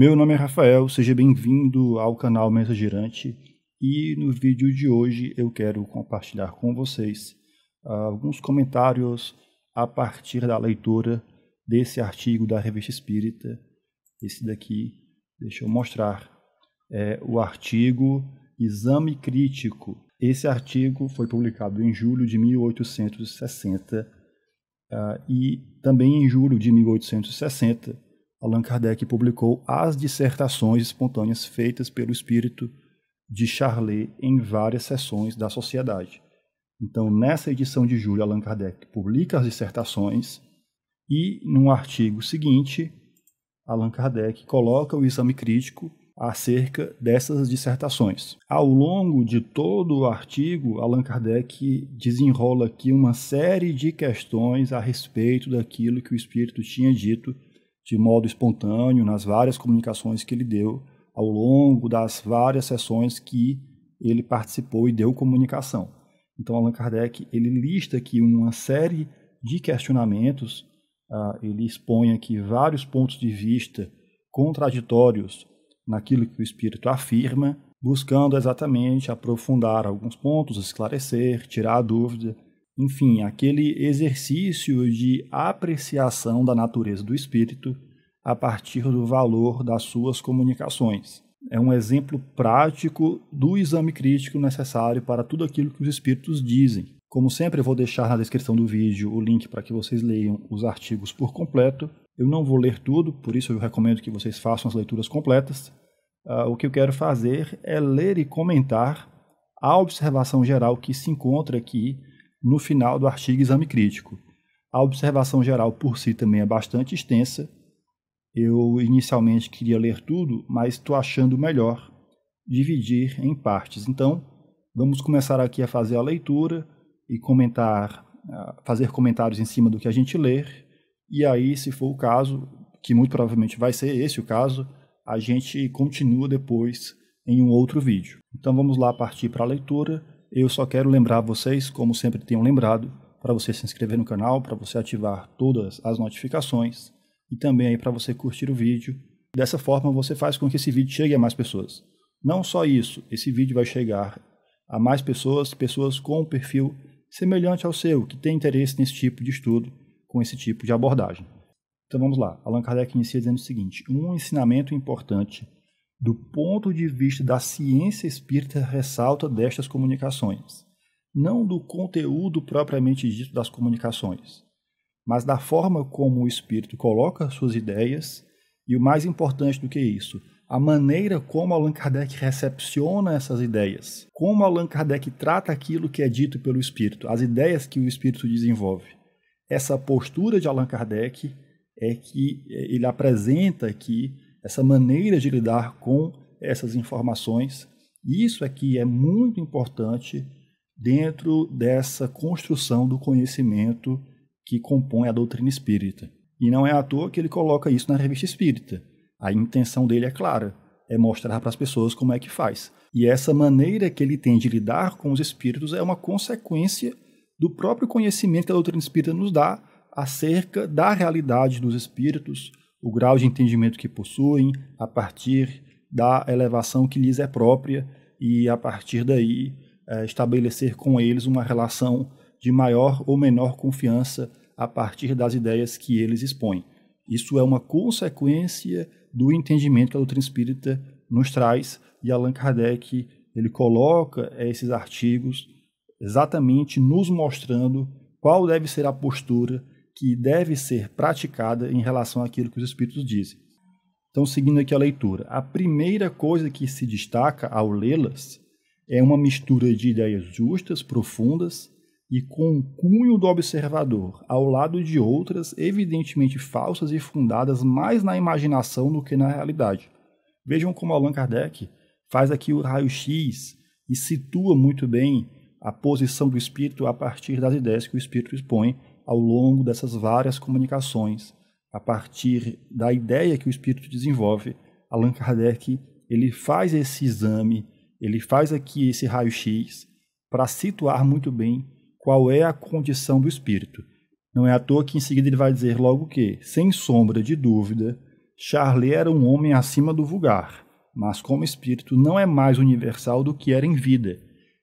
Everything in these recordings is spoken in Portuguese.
Meu nome é Rafael, seja bem-vindo ao canal Mesa Girante e no vídeo de hoje eu quero compartilhar com vocês uh, alguns comentários a partir da leitura desse artigo da Revista Espírita. Esse daqui, deixa eu mostrar, é o artigo Exame Crítico. Esse artigo foi publicado em julho de 1860 uh, ah, e também em julho de 1860 Allan Kardec publicou as dissertações espontâneas feitas pelo espírito de Charlet em várias sessões da sociedade. Então, nessa edição de julho, Allan Kardec publica as dissertações e, num artigo seguinte, Allan Kardec coloca o exame crítico acerca dessas dissertações. Ao longo de todo o artigo, Allan Kardec desenrola aqui uma série de questões a respeito daquilo que o espírito tinha dito de modo espontâneo nas várias comunicações que ele deu ao longo das várias sessões que ele participou e deu comunicação. Então, Allan Kardec ele lista aqui uma série de questionamentos, ah, ele expõe aqui vários pontos de vista contraditórios naquilo que o espírito afirma, buscando exatamente aprofundar alguns pontos, esclarecer, tirar a dúvida enfim, aquele exercício de apreciação da natureza do espírito a partir do valor das suas comunicações. É um exemplo prático do exame crítico necessário para tudo aquilo que os espíritos dizem. Como sempre, eu vou deixar na descrição do vídeo o link para que vocês leiam os artigos por completo. Eu não vou ler tudo, por isso eu recomendo que vocês façam as leituras completas. Uh, o que eu quero fazer é ler e comentar a observação geral que se encontra aqui no final do artigo Exame Crítico. A observação geral por si também é bastante extensa. Eu inicialmente queria ler tudo, mas estou achando melhor dividir em partes. Então, vamos começar aqui a fazer a leitura e comentar, fazer comentários em cima do que a gente ler. E aí, se for o caso, que muito provavelmente vai ser esse o caso, a gente continua depois em um outro vídeo. Então vamos lá partir para a leitura eu só quero lembrar vocês, como sempre tenho lembrado, para você se inscrever no canal, para você ativar todas as notificações e também aí para você curtir o vídeo. Dessa forma você faz com que esse vídeo chegue a mais pessoas. Não só isso, esse vídeo vai chegar a mais pessoas, pessoas com um perfil semelhante ao seu, que tem interesse nesse tipo de estudo, com esse tipo de abordagem. Então vamos lá. Allan Kardec inicia dizendo o seguinte: um ensinamento importante do ponto de vista da ciência espírita ressalta destas comunicações, não do conteúdo propriamente dito das comunicações, mas da forma como o espírito coloca suas ideias e o mais importante do que isso, a maneira como Allan Kardec recepciona essas ideias, como Allan Kardec trata aquilo que é dito pelo espírito, as ideias que o espírito desenvolve. Essa postura de Allan Kardec é que é, ele apresenta aqui essa maneira de lidar com essas informações. Isso aqui é muito importante dentro dessa construção do conhecimento que compõe a doutrina espírita. E não é à toa que ele coloca isso na revista espírita. A intenção dele é clara, é mostrar para as pessoas como é que faz. E essa maneira que ele tem de lidar com os espíritos é uma consequência do próprio conhecimento que a doutrina espírita nos dá acerca da realidade dos espíritos, o grau de entendimento que possuem a partir da elevação que lhes é própria e a partir daí é, estabelecer com eles uma relação de maior ou menor confiança a partir das ideias que eles expõem. Isso é uma consequência do entendimento que a doutrina espírita nos traz e Allan Kardec ele coloca esses artigos exatamente nos mostrando qual deve ser a postura que deve ser praticada em relação àquilo que os Espíritos dizem. Então, seguindo aqui a leitura, a primeira coisa que se destaca ao lê-las é uma mistura de ideias justas, profundas e com o cunho do observador, ao lado de outras evidentemente falsas e fundadas mais na imaginação do que na realidade. Vejam como Allan Kardec faz aqui o raio-x e situa muito bem a posição do espírito a partir das ideias que o espírito expõe ao longo dessas várias comunicações, a partir da ideia que o espírito desenvolve, Allan Kardec ele faz esse exame, ele faz aqui esse raio-x para situar muito bem qual é a condição do espírito. Não é à toa que em seguida ele vai dizer logo que, sem sombra de dúvida, Charlie era um homem acima do vulgar, mas como espírito não é mais universal do que era em vida,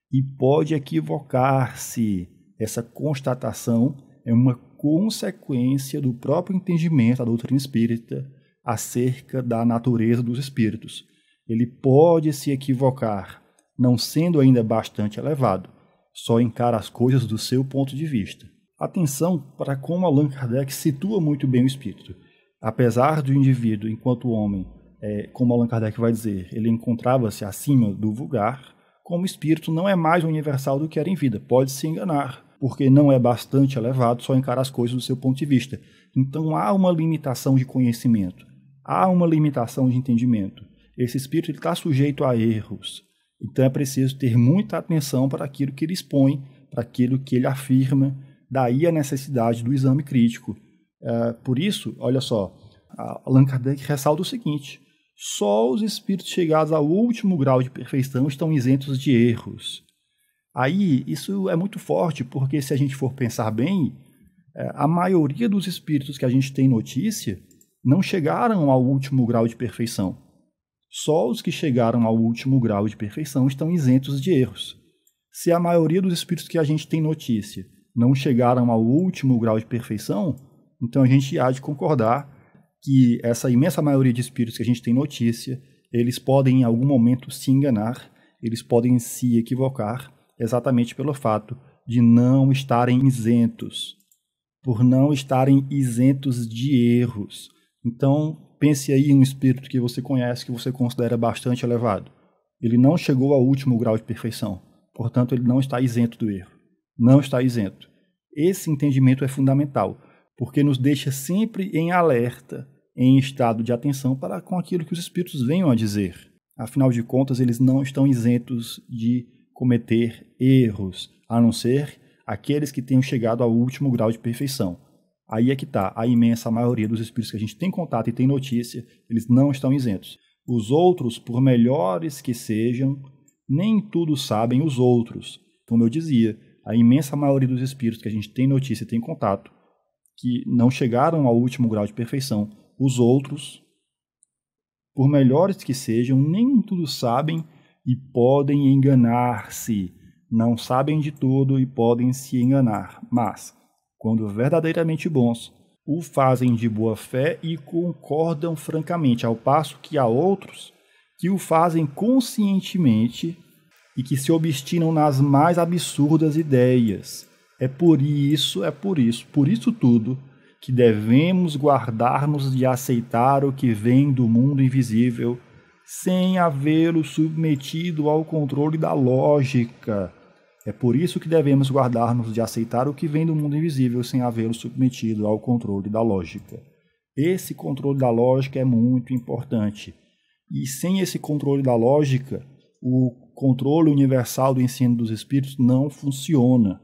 e pode equivocar-se essa constatação é uma consequência do próprio entendimento da doutrina espírita acerca da natureza dos espíritos. Ele pode se equivocar, não sendo ainda bastante elevado, só encara as coisas do seu ponto de vista. Atenção para como Allan Kardec situa muito bem o espírito. Apesar do indivíduo, enquanto homem, é, como Allan Kardec vai dizer, ele encontrava-se acima do vulgar, como espírito não é mais universal do que era em vida, pode se enganar, porque não é bastante elevado só encara as coisas do seu ponto de vista. Então há uma limitação de conhecimento, há uma limitação de entendimento. Esse espírito está sujeito a erros. Então é preciso ter muita atenção para aquilo que ele expõe, para aquilo que ele afirma. Daí a necessidade do exame crítico. É, por isso, olha só, Allan Kardec ressalta o seguinte: só os espíritos chegados ao último grau de perfeição estão isentos de erros. Aí, isso é muito forte, porque se a gente for pensar bem, é, a maioria dos espíritos que a gente tem notícia não chegaram ao último grau de perfeição. Só os que chegaram ao último grau de perfeição estão isentos de erros. Se a maioria dos espíritos que a gente tem notícia não chegaram ao último grau de perfeição, então a gente há de concordar que essa imensa maioria de espíritos que a gente tem notícia, eles podem em algum momento se enganar, eles podem se equivocar, exatamente pelo fato de não estarem isentos, por não estarem isentos de erros. Então, pense aí em um espírito que você conhece, que você considera bastante elevado. Ele não chegou ao último grau de perfeição, portanto, ele não está isento do erro. Não está isento. Esse entendimento é fundamental, porque nos deixa sempre em alerta, em estado de atenção para com aquilo que os espíritos venham a dizer. Afinal de contas, eles não estão isentos de cometer erros, a não ser aqueles que tenham chegado ao último grau de perfeição. Aí é que está, a imensa maioria dos espíritos que a gente tem contato e tem notícia, eles não estão isentos. Os outros, por melhores que sejam, nem tudo sabem os outros. Como eu dizia, a imensa maioria dos espíritos que a gente tem notícia e tem contato, que não chegaram ao último grau de perfeição, os outros, por melhores que sejam, nem tudo sabem e podem enganar-se. Não sabem de tudo e podem se enganar, mas, quando verdadeiramente bons, o fazem de boa fé e concordam francamente, ao passo que há outros que o fazem conscientemente e que se obstinam nas mais absurdas ideias. É por isso, é por isso, por isso tudo que devemos guardar-nos de aceitar o que vem do mundo invisível sem havê-lo submetido ao controle da lógica. É por isso que devemos guardar-nos de aceitar o que vem do mundo invisível sem havê-lo submetido ao controle da lógica. Esse controle da lógica é muito importante. E sem esse controle da lógica, o controle universal do ensino dos espíritos não funciona.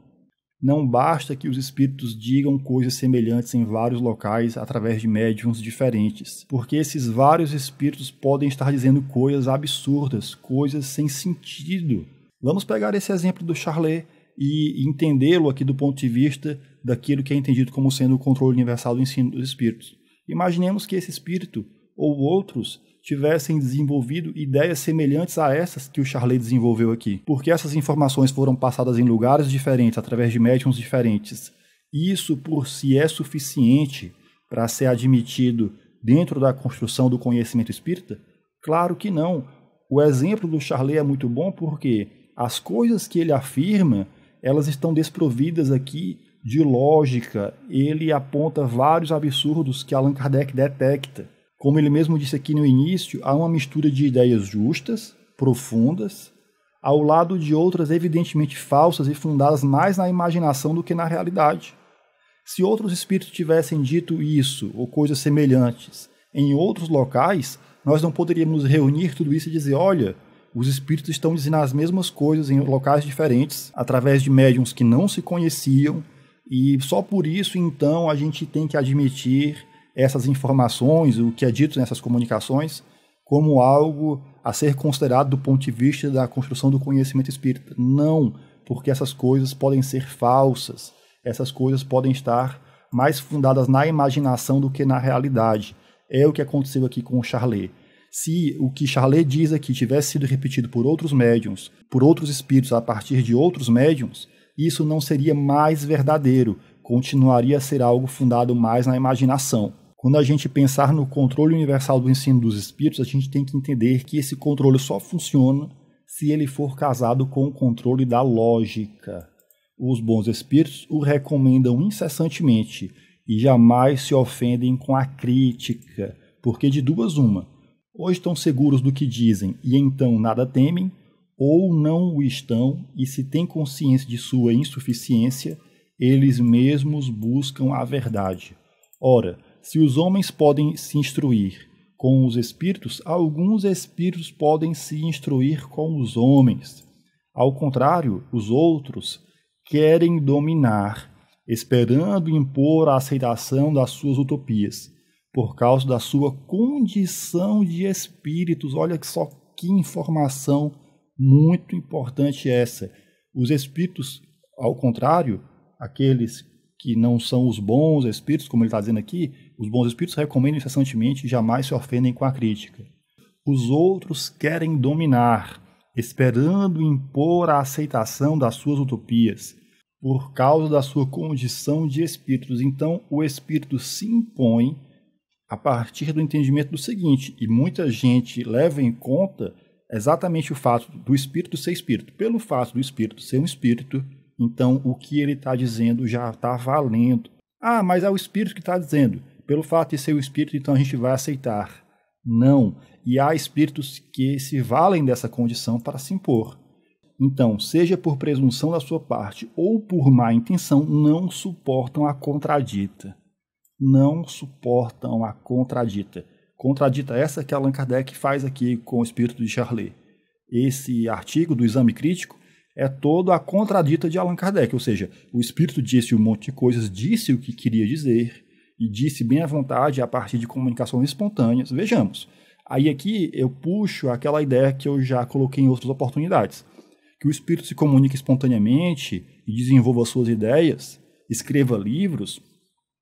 Não basta que os espíritos digam coisas semelhantes em vários locais através de médiums diferentes, porque esses vários espíritos podem estar dizendo coisas absurdas, coisas sem sentido. Vamos pegar esse exemplo do Charlet e entendê-lo aqui do ponto de vista daquilo que é entendido como sendo o controle universal do ensino dos espíritos. Imaginemos que esse espírito ou outros tivessem desenvolvido ideias semelhantes a essas que o Charlet desenvolveu aqui, porque essas informações foram passadas em lugares diferentes, através de médiums diferentes. Isso por si é suficiente para ser admitido dentro da construção do conhecimento espírita? Claro que não. O exemplo do Charlet é muito bom porque as coisas que ele afirma, elas estão desprovidas aqui de lógica. Ele aponta vários absurdos que Allan Kardec detecta. Como ele mesmo disse aqui no início, há uma mistura de ideias justas, profundas, ao lado de outras evidentemente falsas e fundadas mais na imaginação do que na realidade. Se outros espíritos tivessem dito isso ou coisas semelhantes em outros locais, nós não poderíamos reunir tudo isso e dizer: olha, os espíritos estão dizendo as mesmas coisas em locais diferentes, através de médiums que não se conheciam, e só por isso então a gente tem que admitir essas informações, o que é dito nessas comunicações, como algo a ser considerado do ponto de vista da construção do conhecimento espírita. Não, porque essas coisas podem ser falsas, essas coisas podem estar mais fundadas na imaginação do que na realidade. É o que aconteceu aqui com o Charlet. Se o que Charlet diz aqui tivesse sido repetido por outros médiums, por outros espíritos a partir de outros médiums, isso não seria mais verdadeiro, continuaria a ser algo fundado mais na imaginação. Quando a gente pensar no controle universal do ensino dos espíritos, a gente tem que entender que esse controle só funciona se ele for casado com o controle da lógica. Os bons espíritos o recomendam incessantemente e jamais se ofendem com a crítica, porque de duas uma, ou estão seguros do que dizem e então nada temem, ou não o estão e se têm consciência de sua insuficiência, eles mesmos buscam a verdade. Ora, se os homens podem se instruir com os espíritos, alguns espíritos podem se instruir com os homens. Ao contrário, os outros querem dominar, esperando impor a aceitação das suas utopias, por causa da sua condição de espíritos. Olha só que informação muito importante essa. Os espíritos, ao contrário, aqueles que não são os bons espíritos, como ele está dizendo aqui, os bons espíritos recomendam incessantemente e jamais se ofendem com a crítica. Os outros querem dominar, esperando impor a aceitação das suas utopias, por causa da sua condição de espíritos. Então, o espírito se impõe a partir do entendimento do seguinte, e muita gente leva em conta exatamente o fato do espírito ser espírito. Pelo fato do espírito ser um espírito, então o que ele está dizendo já está valendo. Ah, mas é o espírito que está dizendo pelo fato de ser o espírito, então a gente vai aceitar. Não. E há espíritos que se valem dessa condição para se impor. Então, seja por presunção da sua parte ou por má intenção, não suportam a contradita. Não suportam a contradita. Contradita essa que Allan Kardec faz aqui com o espírito de Charlet. Esse artigo do exame crítico é todo a contradita de Allan Kardec, ou seja, o espírito disse um monte de coisas, disse o que queria dizer, e disse bem à vontade a partir de comunicações espontâneas. Vejamos. Aí aqui eu puxo aquela ideia que eu já coloquei em outras oportunidades, que o espírito se comunica espontaneamente e desenvolva suas ideias, escreva livros,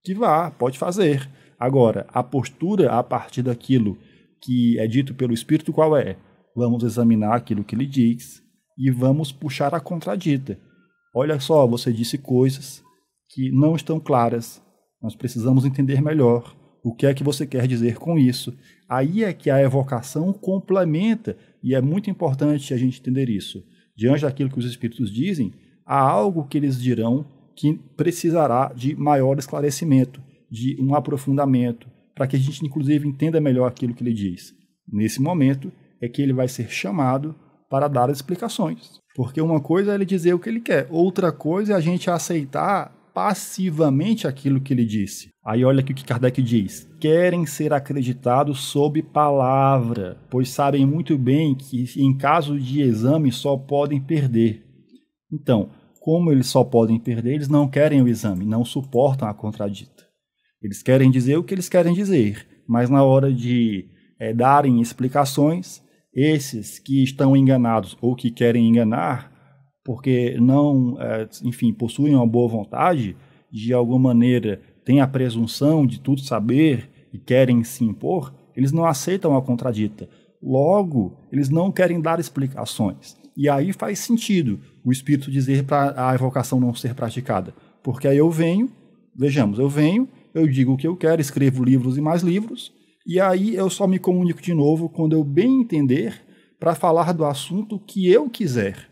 que vá, pode fazer. Agora, a postura a partir daquilo que é dito pelo espírito qual é? Vamos examinar aquilo que ele diz e vamos puxar a contradita. Olha só, você disse coisas que não estão claras nós precisamos entender melhor o que é que você quer dizer com isso. Aí é que a evocação complementa, e é muito importante a gente entender isso. Diante daquilo que os espíritos dizem, há algo que eles dirão que precisará de maior esclarecimento, de um aprofundamento, para que a gente, inclusive, entenda melhor aquilo que ele diz. Nesse momento é que ele vai ser chamado para dar as explicações. Porque uma coisa é ele dizer o que ele quer, outra coisa é a gente aceitar passivamente aquilo que ele disse. Aí olha aqui o que Kardec diz: querem ser acreditados sob palavra, pois sabem muito bem que em caso de exame só podem perder. Então, como eles só podem perder, eles não querem o exame, não suportam a contradita. Eles querem dizer o que eles querem dizer, mas na hora de é, darem explicações, esses que estão enganados ou que querem enganar porque não, é, enfim, possuem uma boa vontade, de alguma maneira têm a presunção de tudo saber e querem se impor, eles não aceitam a contradita. Logo, eles não querem dar explicações. E aí faz sentido o espírito dizer para a evocação não ser praticada, porque aí eu venho, vejamos, eu venho, eu digo o que eu quero, escrevo livros e mais livros, e aí eu só me comunico de novo quando eu bem entender para falar do assunto que eu quiser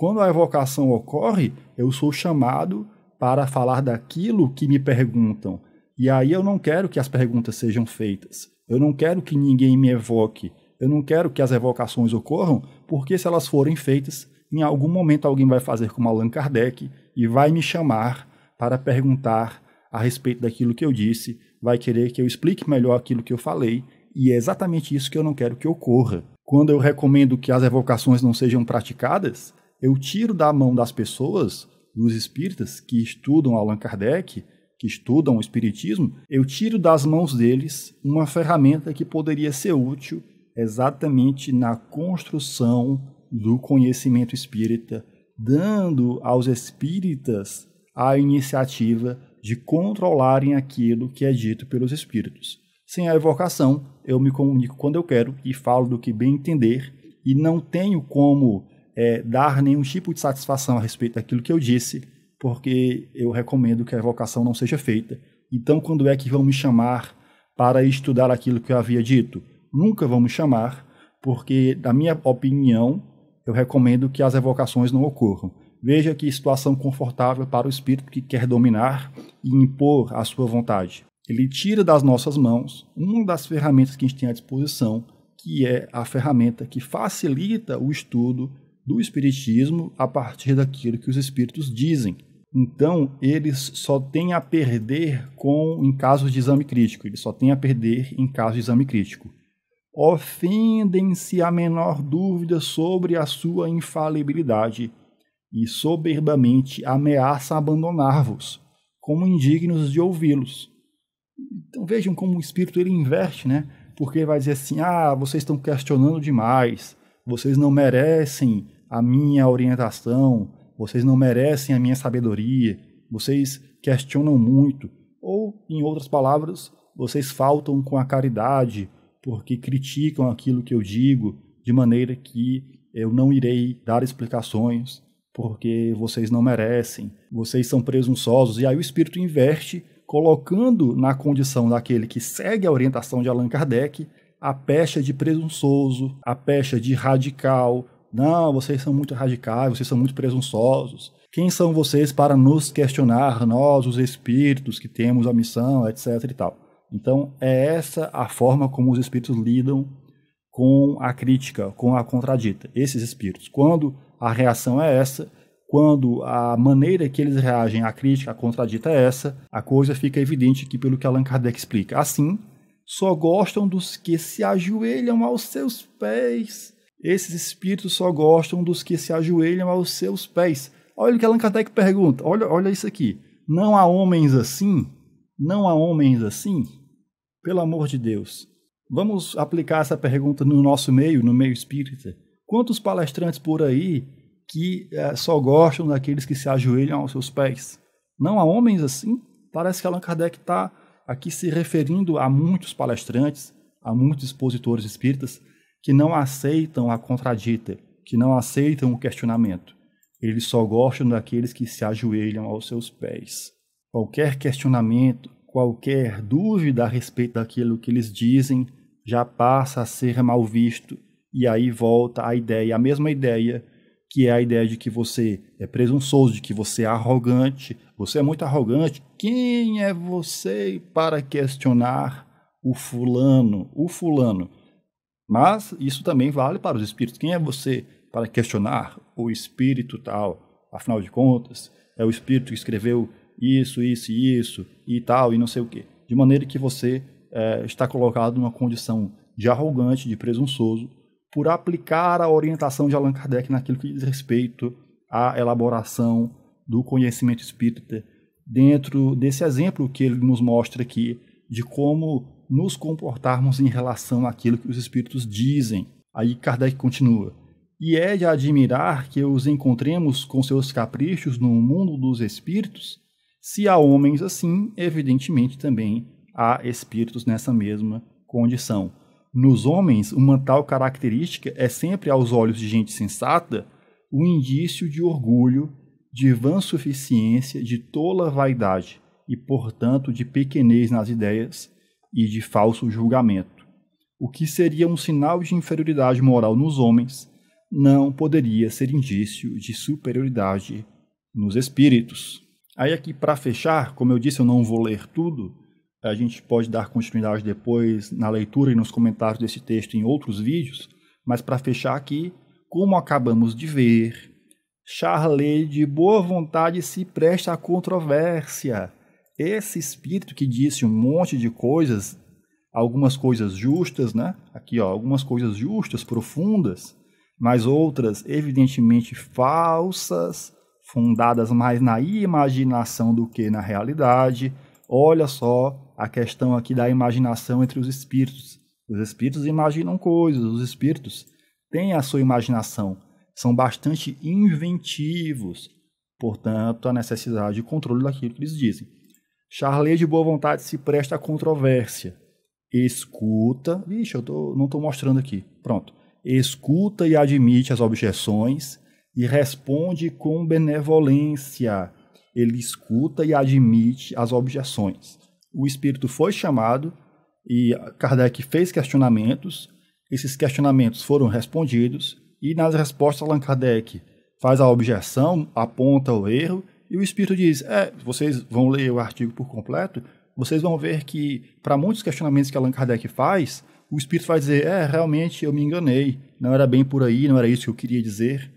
quando a evocação ocorre, eu sou chamado para falar daquilo que me perguntam. E aí eu não quero que as perguntas sejam feitas. Eu não quero que ninguém me evoque. Eu não quero que as evocações ocorram, porque se elas forem feitas, em algum momento alguém vai fazer como Allan Kardec e vai me chamar para perguntar a respeito daquilo que eu disse, vai querer que eu explique melhor aquilo que eu falei, e é exatamente isso que eu não quero que ocorra. Quando eu recomendo que as evocações não sejam praticadas, eu tiro da mão das pessoas, dos espíritas que estudam Allan Kardec, que estudam o espiritismo, eu tiro das mãos deles uma ferramenta que poderia ser útil exatamente na construção do conhecimento espírita, dando aos espíritas a iniciativa de controlarem aquilo que é dito pelos espíritos. Sem a evocação, eu me comunico quando eu quero e falo do que bem entender e não tenho como é, dar nenhum tipo de satisfação a respeito daquilo que eu disse, porque eu recomendo que a evocação não seja feita. Então, quando é que vão me chamar para estudar aquilo que eu havia dito? Nunca vão me chamar, porque, na minha opinião, eu recomendo que as evocações não ocorram. Veja que situação confortável para o espírito que quer dominar e impor a sua vontade. Ele tira das nossas mãos uma das ferramentas que a gente tem à disposição, que é a ferramenta que facilita o estudo do Espiritismo a partir daquilo que os Espíritos dizem. Então, eles só têm a perder com em caso de exame crítico, eles só têm a perder em caso de exame crítico. Ofendem-se a menor dúvida sobre a sua infalibilidade e soberbamente ameaçam abandonar-vos, como indignos de ouvi-los. Então vejam como o espírito ele inverte, né? Porque vai dizer assim: "Ah, vocês estão questionando demais, vocês não merecem a minha orientação, vocês não merecem a minha sabedoria, vocês questionam muito, ou, em outras palavras, vocês faltam com a caridade, porque criticam aquilo que eu digo, de maneira que eu não irei dar explicações, porque vocês não merecem, vocês são presunçosos. E aí o espírito inverte, colocando na condição daquele que segue a orientação de Allan Kardec a pecha de presunçoso, a pecha de radical, não, vocês são muito radicais, vocês são muito presunçosos. Quem são vocês para nos questionar, nós, os espíritos que temos a missão, etc e tal. Então, é essa a forma como os espíritos lidam com a crítica, com a contradita. Esses espíritos, quando a reação é essa, quando a maneira que eles reagem à crítica, à contradita é essa, a coisa fica evidente aqui pelo que Allan Kardec explica. Assim, só gostam dos que se ajoelham aos seus pés esses espíritos só gostam dos que se ajoelham aos seus pés. Olha o que Allan Kardec pergunta. Olha, olha isso aqui. Não há homens assim? Não há homens assim? Pelo amor de Deus. Vamos aplicar essa pergunta no nosso meio, no meio espírita. Quantos palestrantes por aí que é, só gostam daqueles que se ajoelham aos seus pés? Não há homens assim? Parece que Allan Kardec está aqui se referindo a muitos palestrantes, a muitos expositores espíritas que não aceitam a contradita, que não aceitam o questionamento. Eles só gostam daqueles que se ajoelham aos seus pés. Qualquer questionamento, qualquer dúvida a respeito daquilo que eles dizem, já passa a ser mal visto. E aí volta a ideia, a mesma ideia, que é a ideia de que você é presunçoso, de que você é arrogante, você é muito arrogante. Quem é você para questionar o fulano? O fulano mas isso também vale para os espíritos. Quem é você para questionar o espírito tal? Afinal de contas, é o espírito que escreveu isso, isso e isso e tal e não sei o quê. De maneira que você é, está colocado numa condição de arrogante, de presunçoso, por aplicar a orientação de Allan Kardec naquilo que diz respeito à elaboração do conhecimento espírita, dentro desse exemplo que ele nos mostra aqui de como nos comportarmos em relação àquilo que os espíritos dizem. Aí Kardec continua. E é de admirar que os encontremos com seus caprichos no mundo dos espíritos, se há homens assim, evidentemente também há espíritos nessa mesma condição. Nos homens, uma tal característica é sempre, aos olhos de gente sensata, o um indício de orgulho, de vã suficiência, de tola vaidade e, portanto, de pequenez nas ideias e de falso julgamento. O que seria um sinal de inferioridade moral nos homens não poderia ser indício de superioridade nos espíritos. Aí, aqui para fechar, como eu disse, eu não vou ler tudo, a gente pode dar continuidade depois na leitura e nos comentários desse texto em outros vídeos, mas para fechar aqui, como acabamos de ver, Charlet de boa vontade se presta à controvérsia esse espírito que disse um monte de coisas, algumas coisas justas, né? Aqui, ó, algumas coisas justas, profundas, mas outras evidentemente falsas, fundadas mais na imaginação do que na realidade. Olha só a questão aqui da imaginação entre os espíritos. Os espíritos imaginam coisas, os espíritos têm a sua imaginação, são bastante inventivos, portanto, a necessidade de controle daquilo que eles dizem. Charlet é de boa vontade se presta à controvérsia. Escuta. Vixe, eu tô, não estou mostrando aqui. Pronto. Escuta e admite as objeções e responde com benevolência. Ele escuta e admite as objeções. O espírito foi chamado e Kardec fez questionamentos. Esses questionamentos foram respondidos e nas respostas Allan Kardec faz a objeção, aponta o erro e o Espírito diz: é, vocês vão ler o artigo por completo, vocês vão ver que, para muitos questionamentos que Allan Kardec faz, o Espírito vai dizer: é, realmente eu me enganei, não era bem por aí, não era isso que eu queria dizer.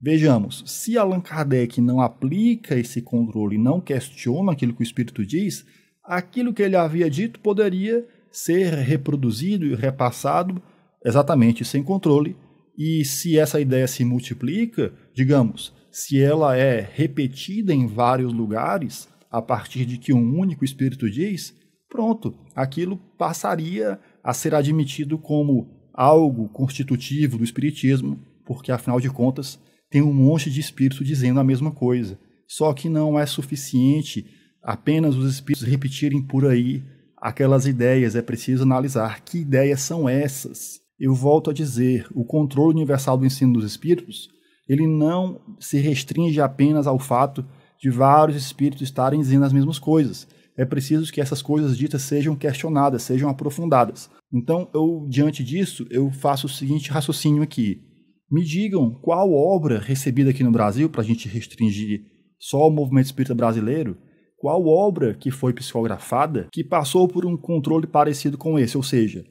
Vejamos, se Allan Kardec não aplica esse controle, não questiona aquilo que o Espírito diz, aquilo que ele havia dito poderia ser reproduzido e repassado exatamente sem controle. E se essa ideia se multiplica, digamos, se ela é repetida em vários lugares, a partir de que um único espírito diz, pronto, aquilo passaria a ser admitido como algo constitutivo do espiritismo, porque afinal de contas tem um monte de espírito dizendo a mesma coisa. Só que não é suficiente apenas os espíritos repetirem por aí aquelas ideias, é preciso analisar que ideias são essas. Eu volto a dizer, o controle universal do ensino dos espíritos ele não se restringe apenas ao fato de vários espíritos estarem dizendo as mesmas coisas. É preciso que essas coisas ditas sejam questionadas, sejam aprofundadas. Então, eu diante disso, eu faço o seguinte raciocínio aqui. Me digam qual obra recebida aqui no Brasil, para a gente restringir só o movimento espírita brasileiro, qual obra que foi psicografada que passou por um controle parecido com esse, ou seja,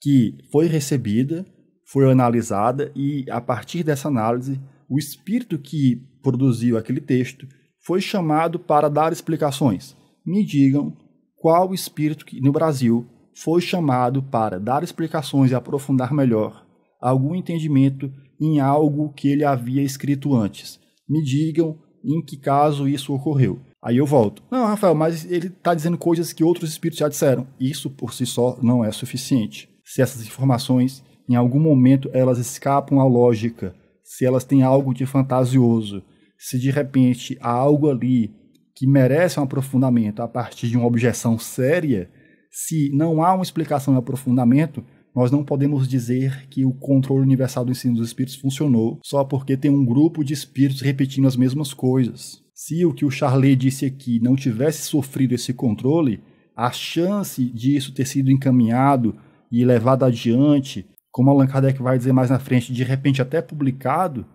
que foi recebida, foi analisada e, a partir dessa análise, o espírito que produziu aquele texto foi chamado para dar explicações. Me digam qual espírito que, no Brasil foi chamado para dar explicações e aprofundar melhor algum entendimento em algo que ele havia escrito antes. Me digam em que caso isso ocorreu. Aí eu volto. Não, Rafael, mas ele está dizendo coisas que outros espíritos já disseram. Isso por si só não é suficiente. Se essas informações, em algum momento, elas escapam à lógica se elas têm algo de fantasioso, se de repente há algo ali que merece um aprofundamento a partir de uma objeção séria, se não há uma explicação de aprofundamento, nós não podemos dizer que o controle universal do ensino dos espíritos funcionou só porque tem um grupo de espíritos repetindo as mesmas coisas. Se o que o Charlet disse aqui não tivesse sofrido esse controle, a chance disso ter sido encaminhado e levado adiante como Allan Kardec vai dizer mais na frente, de repente até publicado,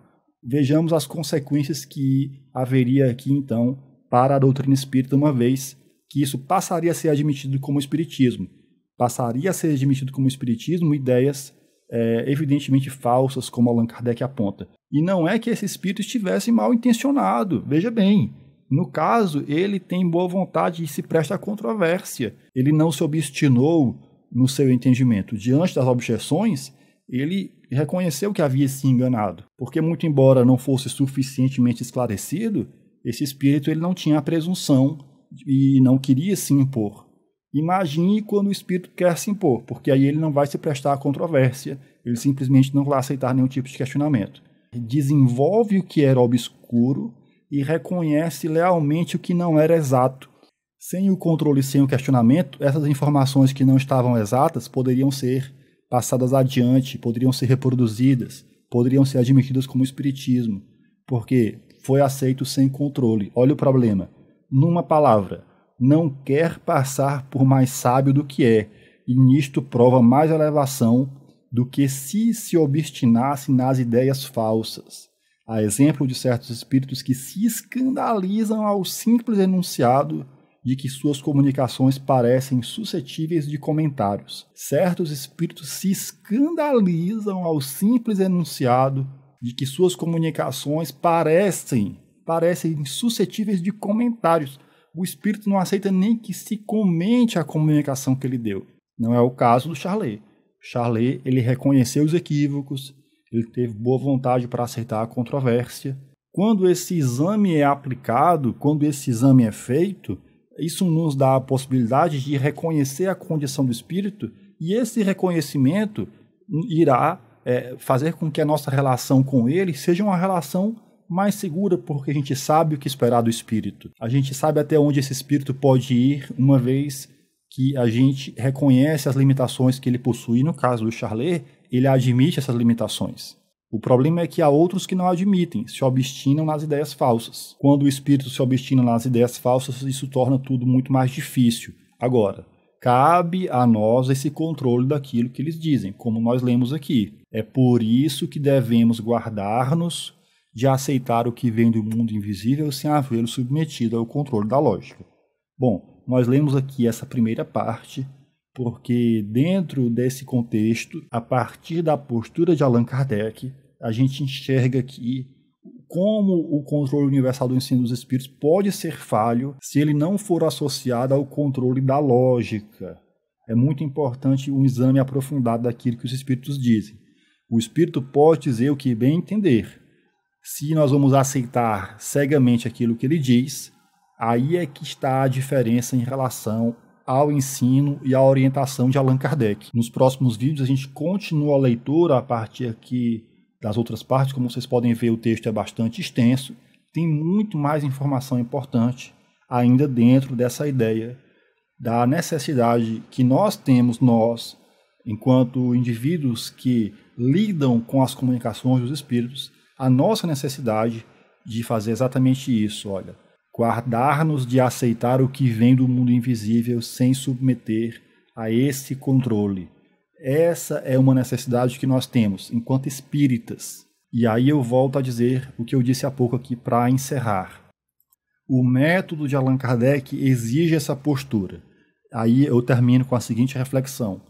vejamos as consequências que haveria aqui então para a doutrina espírita, uma vez que isso passaria a ser admitido como espiritismo. Passaria a ser admitido como espiritismo ideias é, evidentemente falsas, como Allan Kardec aponta. E não é que esse espírito estivesse mal intencionado, veja bem. No caso, ele tem boa vontade e se presta à controvérsia. Ele não se obstinou no seu entendimento. Diante das objeções, ele reconheceu que havia se enganado, porque muito embora não fosse suficientemente esclarecido, esse espírito ele não tinha a presunção e não queria se impor. Imagine quando o espírito quer se impor, porque aí ele não vai se prestar à controvérsia, ele simplesmente não vai aceitar nenhum tipo de questionamento. Desenvolve o que era obscuro e reconhece lealmente o que não era exato sem o controle e sem o questionamento, essas informações que não estavam exatas poderiam ser passadas adiante, poderiam ser reproduzidas, poderiam ser admitidas como espiritismo, porque foi aceito sem controle. Olha o problema. Numa palavra, não quer passar por mais sábio do que é, e nisto prova mais elevação do que se se obstinasse nas ideias falsas. A exemplo de certos espíritos que se escandalizam ao simples enunciado de que suas comunicações parecem suscetíveis de comentários. Certos espíritos se escandalizam ao simples enunciado de que suas comunicações parecem, parecem suscetíveis de comentários. O espírito não aceita nem que se comente a comunicação que ele deu. Não é o caso do Charlet. Charlet, ele reconheceu os equívocos, ele teve boa vontade para aceitar a controvérsia. Quando esse exame é aplicado, quando esse exame é feito, isso nos dá a possibilidade de reconhecer a condição do espírito e esse reconhecimento irá é, fazer com que a nossa relação com ele seja uma relação mais segura, porque a gente sabe o que esperar do espírito. A gente sabe até onde esse espírito pode ir, uma vez que a gente reconhece as limitações que ele possui. No caso do Charlet, ele admite essas limitações. O problema é que há outros que não admitem, se obstinam nas ideias falsas. Quando o espírito se obstina nas ideias falsas, isso torna tudo muito mais difícil. Agora, cabe a nós esse controle daquilo que eles dizem, como nós lemos aqui. É por isso que devemos guardar-nos de aceitar o que vem do mundo invisível sem havê-lo submetido ao controle da lógica. Bom, nós lemos aqui essa primeira parte porque dentro desse contexto, a partir da postura de Allan Kardec, a gente enxerga que como o controle universal do ensino dos espíritos pode ser falho se ele não for associado ao controle da lógica. É muito importante um exame aprofundado daquilo que os espíritos dizem. O espírito pode dizer o que bem entender. Se nós vamos aceitar cegamente aquilo que ele diz, aí é que está a diferença em relação ao ensino e à orientação de Allan Kardec. Nos próximos vídeos a gente continua a leitura a partir aqui das outras partes, como vocês podem ver, o texto é bastante extenso, tem muito mais informação importante ainda dentro dessa ideia da necessidade que nós temos nós enquanto indivíduos que lidam com as comunicações dos espíritos, a nossa necessidade de fazer exatamente isso, olha, guardar-nos de aceitar o que vem do mundo invisível sem submeter a esse controle. Essa é uma necessidade que nós temos enquanto espíritas. E aí eu volto a dizer o que eu disse há pouco aqui para encerrar. O método de Allan Kardec exige essa postura. Aí eu termino com a seguinte reflexão: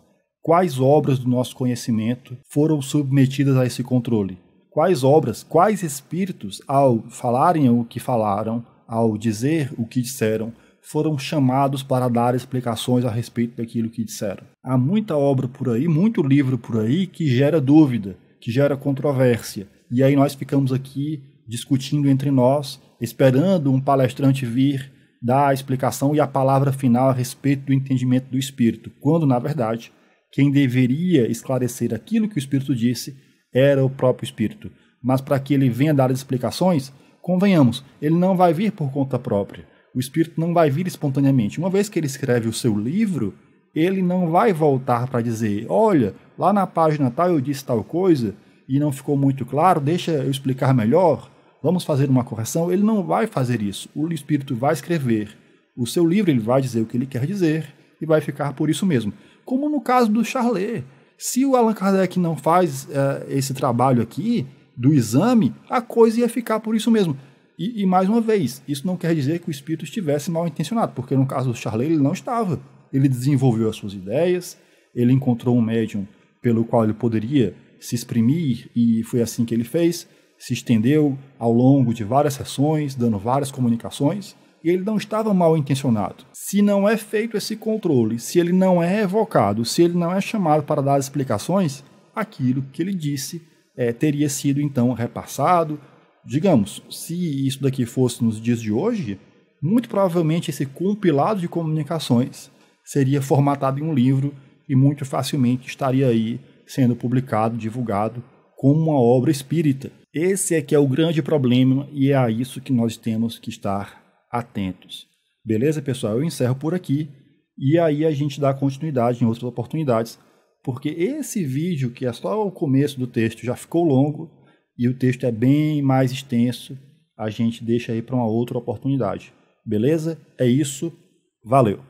quais obras do nosso conhecimento foram submetidas a esse controle? Quais obras, quais espíritos, ao falarem o que falaram, ao dizer o que disseram, foram chamados para dar explicações a respeito daquilo que disseram. Há muita obra por aí, muito livro por aí que gera dúvida, que gera controvérsia. E aí nós ficamos aqui discutindo entre nós, esperando um palestrante vir dar a explicação e a palavra final a respeito do entendimento do espírito, quando na verdade quem deveria esclarecer aquilo que o espírito disse era o próprio espírito. Mas para que ele venha dar as explicações, convenhamos, ele não vai vir por conta própria. O espírito não vai vir espontaneamente. Uma vez que ele escreve o seu livro, ele não vai voltar para dizer: olha, lá na página tal eu disse tal coisa e não ficou muito claro, deixa eu explicar melhor, vamos fazer uma correção. Ele não vai fazer isso. O espírito vai escrever. O seu livro ele vai dizer o que ele quer dizer e vai ficar por isso mesmo. Como no caso do Charlet. Se o Allan Kardec não faz uh, esse trabalho aqui, do exame, a coisa ia ficar por isso mesmo. E, e, mais uma vez, isso não quer dizer que o espírito estivesse mal intencionado, porque no caso do Charley ele não estava. Ele desenvolveu as suas ideias, ele encontrou um médium pelo qual ele poderia se exprimir, e foi assim que ele fez. Se estendeu ao longo de várias sessões, dando várias comunicações, e ele não estava mal intencionado. Se não é feito esse controle, se ele não é evocado se ele não é chamado para dar explicações, aquilo que ele disse é, teria sido então repassado. Digamos, se isso daqui fosse nos dias de hoje, muito provavelmente esse compilado de comunicações seria formatado em um livro e muito facilmente estaria aí sendo publicado, divulgado como uma obra espírita. Esse é que é o grande problema e é a isso que nós temos que estar atentos. Beleza, pessoal? Eu encerro por aqui e aí a gente dá continuidade em outras oportunidades porque esse vídeo, que é só o começo do texto, já ficou longo e o texto é bem mais extenso, a gente deixa aí para uma outra oportunidade. Beleza? É isso. Valeu!